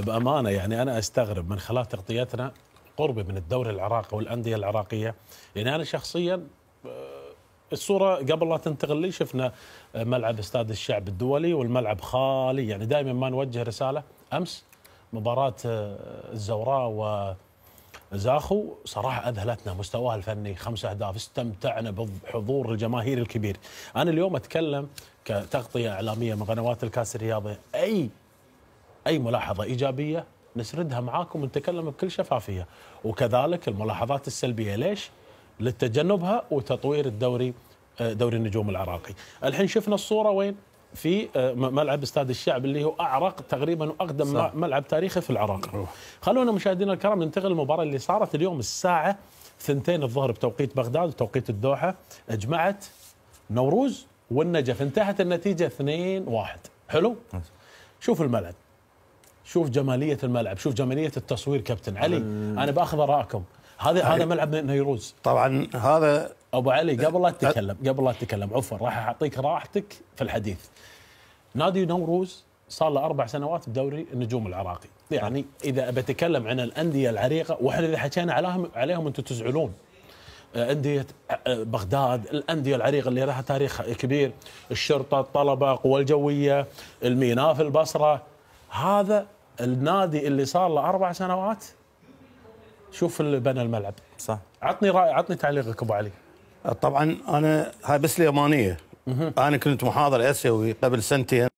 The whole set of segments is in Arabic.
بامانه يعني انا استغرب من خلال تغطيتنا قربي من الدوري العراقي والانديه العراقيه يعني انا شخصيا آه، الصوره قبل لا تنتقل لي شفنا آه، ملعب استاد الشعب الدولي والملعب خالي يعني دائما ما نوجه رساله امس مباراه آه، الزوراء و زاخو صراحة أذهلتنا مستواها الفني خمس أهداف استمتعنا بحضور الجماهير الكبير أنا اليوم أتكلم كتغطية إعلامية من قنوات الكاس الرياضي أي أي ملاحظة إيجابية نسردها معاكم ونتكلم بكل شفافية وكذلك الملاحظات السلبية ليش؟ لتجنبها وتطوير الدوري آه، دوري النجوم العراقي الحين شفنا الصورة وين؟ في آه، ملعب استاد الشعب اللي هو اعرق تقريبا واقدم صح. ملعب تاريخي في العراق خلونا مشاهدينا الكرام ننتقل للمباراه اللي صارت اليوم الساعه ثنتين الظهر بتوقيت بغداد وتوقيت الدوحه اجمعت نوروز والنجف انتهت النتيجه 2-1 حلو شوف الملعب شوف جماليه الملعب شوف جماليه التصوير كابتن علي انا باخذ ارائكم هذا هذا ملعب نيروز طبعا هذا ابو علي قبل لا تتكلم قبل لا تتكلم عفوا راح اعطيك راحتك في الحديث نادي نوروز صار له اربع سنوات بدوري النجوم العراقي يعني اذا بتكلم عن الانديه العريقه واحنا اذا حكينا عليهم عليهم انتم تزعلون أندية آه، بغداد الأندية العريقة اللي لها تاريخ كبير الشرطة الطلبة القوى الجوية الميناء في البصرة هذا النادي اللي صار له اربع سنوات شوف اللي بنى الملعب صح عطني راي عطني تعليقك ابو علي طبعا انا هاي بس اليمانيه انا كنت محاضر اسيوي قبل سنتين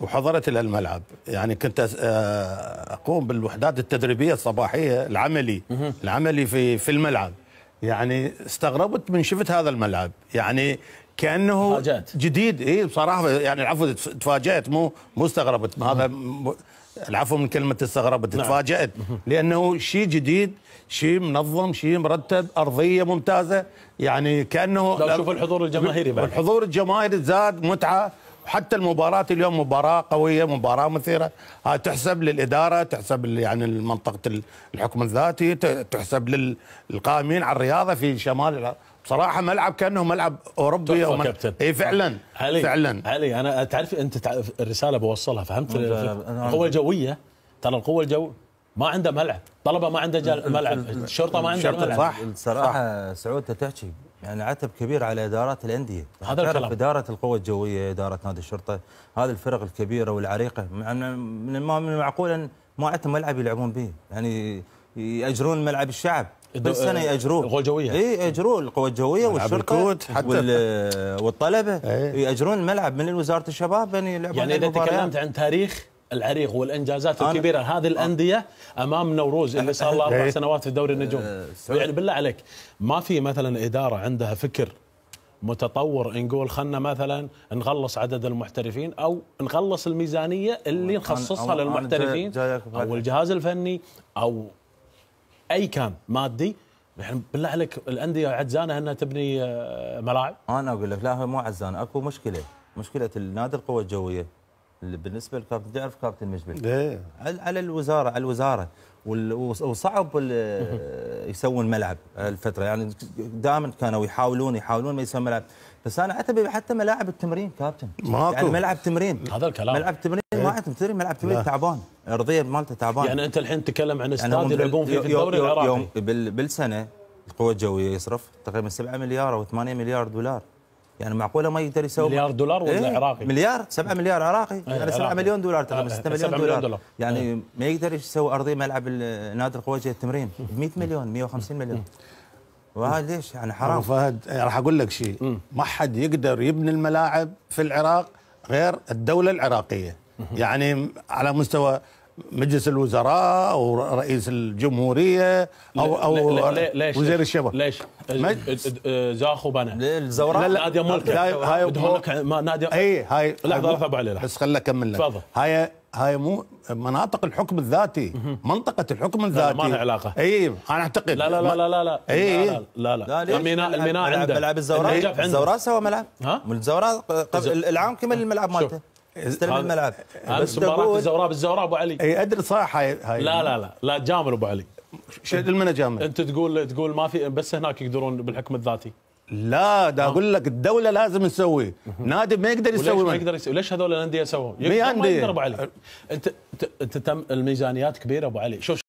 وحضرت الى الملعب يعني كنت آه، اقوم بالوحدات التدريبيه الصباحيه العملي العملي في في الملعب يعني استغربت من شفت هذا الملعب يعني كانه تفاجأت. جديد اي بصراحه يعني العفو تفاجات مو مو استغربت هذا العفو من كلمه استغربت نعم. تفاجات لانه شيء جديد شيء منظم شيء مرتب ارضيه ممتازه يعني كانه لو شوف الحضور الجماهيري بعد الحضور الجماهيري زاد متعه حتى المباراة اليوم مباراة قوية مباراة مثيرة هاي آه، تحسب للإدارة تحسب يعني منطقة الحكم الذاتي تحسب للقائمين على الرياضة في شمال بصراحه ملعب كانه ملعب اوروبي او كابتن اي فعلا علي فعلا علي انا تعرف انت تعرف الرساله بوصلها فهمت القوه الجويه ترى القوه الجو ما عنده ملعب طلبه ما عنده ملعب الشرطه ما عندها ملعب صح الصراحه سعود تحكي يعني عتب كبير على ادارات الانديه هذا الكلام اداره القوى الجويه اداره نادي الشرطه هذه الفرق الكبيره والعريقه يعني من ما من المعقول ان ما عندهم ملعب يلعبون به يعني ياجرون ملعب الشعب كل سنه آه، ياجروه القوى الجويه اي ياجروه القوى الجويه والشرطه حتى والطلبه إيه. ياجرون ملعب من وزاره الشباب يعني يلعبون يعني اذا تكلمت عن تاريخ العريق والانجازات الكبيره هذه آه. الانديه امام نوروز اللي صار له اربع إيه. سنوات في دوري النجوم آه، يعني بالله عليك ما في مثلا اداره عندها فكر متطور نقول خلنا مثلا نغلص عدد المحترفين او نغلص الميزانيه اللي نخصصها للمحترفين او الجهاز الفني او اي كان مادي يعني بالله عليك الانديه عجزانه انها تبني آه، ملاعب انا اقول لك لا هو مو عجزانه اكو مشكله مشكله النادي القوه الجويه بالنسبه للكابتن تعرف كابتن مجبل ايه على الوزاره على الوزاره وصعب يسوون ملعب الفتره يعني دائما كانوا يحاولون يحاولون ما يسوون ملعب بس انا اعتبر حتى ملاعب التمرين كابتن ماكو يعني ملعب تمرين هذا الكلام ملعب تمرين إيه؟ ما تدري ملعب تمرين تعبان الارضيه مالته تعبان يعني انت الحين تتكلم عن يعني استاد يعني يلعبون فيه في الدوري العراقي يوم بالسنه القوى الجويه يصرف تقريبا 7 مليار او 8 مليار دولار يعني معقوله ما يقدر يسوي مليار دولار ولا إيه؟ عراقي؟ مليار 7 مليار عراقي أيه يعني 7 مليون دولار ترى 6 آه، مليون دولار, دولار. يعني إيه. ما يقدر يسوي ارضيه ملعب نادي جهه التمرين ب 100 مليون 150 مليون إيه. وهذا ليش يعني حرام فهد إيه، راح اقول لك شيء ما حد يقدر يبني الملاعب في العراق غير الدوله العراقيه يعني على مستوى مجلس الوزراء او رئيس الجمهوريه او لا او لا لا وزير الشباب ليش زاخو بنا الزوراء لا لا هذه مالك هاي هاي نادي اي هاي لحظه لحظه ابو علي بس خليني اكمل لك تفضل هاي هاي مو مناطق الحكم الذاتي منطقة الحكم الذاتي ما لها علاقة اي انا اعتقد لا لا لا لا لا لا اي لا لا, لا, لا الميناء الميناء عنده ملعب الزوراء الزوراء سوى ملعب ها الزوراء العام كمل الملعب مالته استلم الملعب بس مباراه الزوراء بالزوراء ابو علي اي ادري صح هاي, هاي لا لا لا لا جامل ابو علي شد المنا جامل انت تقول تقول ما في بس هناك يقدرون بالحكم الذاتي لا دا آه. اقول لك الدوله لازم تسوي نادي ما يقدر يسوي ما يقدر يسوي ليش هذول الانديه سووا؟ ما يقدر ابو علي أه. انت انت الميزانيات كبيره ابو علي شوف